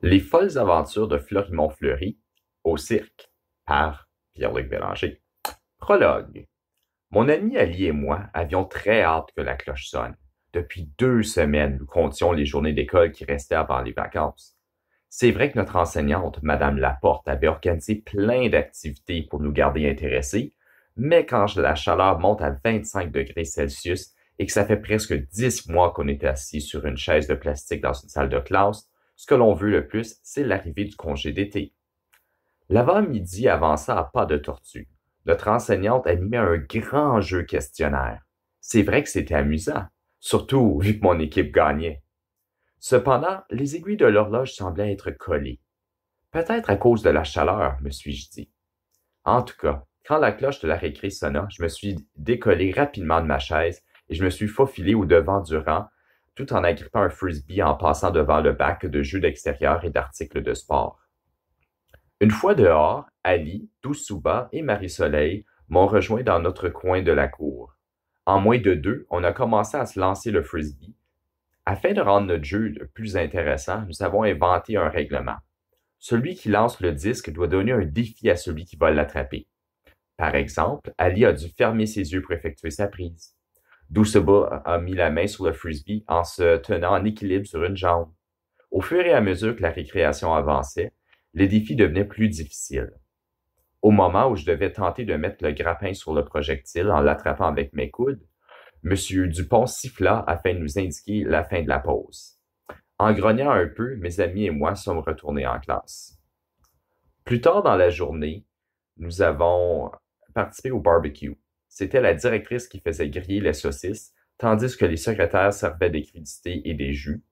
Les folles aventures de Florimond Fleury au cirque par Pierre-Luc Bélanger. Prologue. Mon ami Ali et moi avions très hâte que la cloche sonne. Depuis deux semaines, nous comptions les journées d'école qui restaient avant les vacances. C'est vrai que notre enseignante, Madame Laporte, avait organisé plein d'activités pour nous garder intéressés, mais quand la chaleur monte à 25 degrés Celsius et que ça fait presque dix mois qu'on est assis sur une chaise de plastique dans une salle de classe, ce que l'on veut le plus, c'est l'arrivée du congé d'été. L'avant-midi avança à pas de tortue. Notre enseignante animait un grand jeu questionnaire. C'est vrai que c'était amusant, surtout vu que mon équipe gagnait. Cependant, les aiguilles de l'horloge semblaient être collées. Peut-être à cause de la chaleur, me suis-je dit. En tout cas, quand la cloche de la récré sonna, je me suis décollé rapidement de ma chaise et je me suis faufilé au devant du rang tout en agrippant un frisbee en passant devant le bac de jeux d'extérieur et d'articles de sport. Une fois dehors, Ali, Doussouba et Marie-Soleil m'ont rejoint dans notre coin de la cour. En moins de deux, on a commencé à se lancer le frisbee. Afin de rendre notre jeu le plus intéressant, nous avons inventé un règlement. Celui qui lance le disque doit donner un défi à celui qui va l'attraper. Par exemple, Ali a dû fermer ses yeux pour effectuer sa prise. Douceba a mis la main sur le frisbee en se tenant en équilibre sur une jambe. Au fur et à mesure que la récréation avançait, les défis devenaient plus difficiles. Au moment où je devais tenter de mettre le grappin sur le projectile en l'attrapant avec mes coudes, M. Dupont siffla afin de nous indiquer la fin de la pause. En grognant un peu, mes amis et moi sommes retournés en classe. Plus tard dans la journée, nous avons participé au barbecue. C'était la directrice qui faisait griller les saucisses, tandis que les secrétaires servaient des crudités et des jus.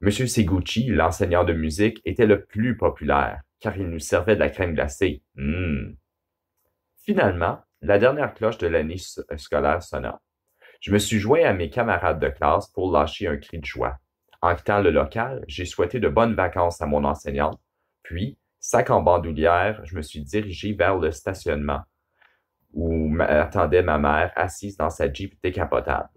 Monsieur Seguchi, l'enseignant de musique, était le plus populaire, car il nous servait de la crème glacée. Hmm. Finalement, la dernière cloche de l'année scolaire sonna. Je me suis joint à mes camarades de classe pour lâcher un cri de joie. En quittant le local, j'ai souhaité de bonnes vacances à mon enseignante, puis, sac en bandoulière, je me suis dirigé vers le stationnement, où m'attendait ma mère assise dans sa Jeep décapotable.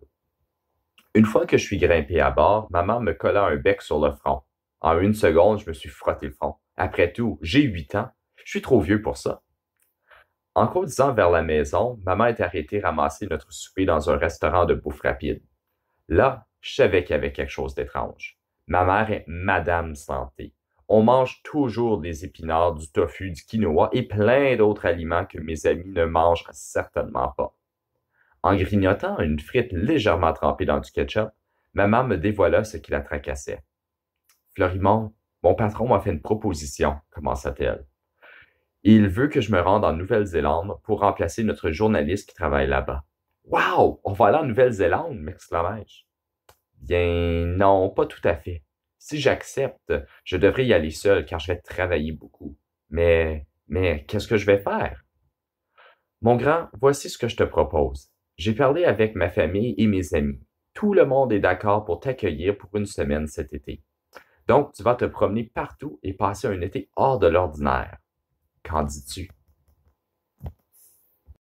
Une fois que je suis grimpé à bord, maman me colla un bec sur le front. En une seconde, je me suis frotté le front. Après tout, j'ai huit ans. Je suis trop vieux pour ça. En conduisant vers la maison, maman est arrêtée ramasser notre souper dans un restaurant de bouffe rapide. Là, je savais qu'il y avait quelque chose d'étrange. Ma mère est Madame Santé on mange toujours des épinards, du tofu, du quinoa et plein d'autres aliments que mes amis ne mangent certainement pas. En grignotant une frite légèrement trempée dans du ketchup, maman me dévoila ce qui la tracassait. Florimond, mon patron m'a fait une proposition, commença-t-elle. Il veut que je me rende en Nouvelle-Zélande pour remplacer notre journaliste qui travaille là-bas. Wow! On va aller en Nouvelle-Zélande, m'exclamai-je. Bien, non, pas tout à fait. Si j'accepte, je devrais y aller seul car je vais travailler beaucoup. Mais, mais qu'est-ce que je vais faire? Mon grand, voici ce que je te propose. J'ai parlé avec ma famille et mes amis. Tout le monde est d'accord pour t'accueillir pour une semaine cet été. Donc, tu vas te promener partout et passer un été hors de l'ordinaire. Qu'en dis-tu?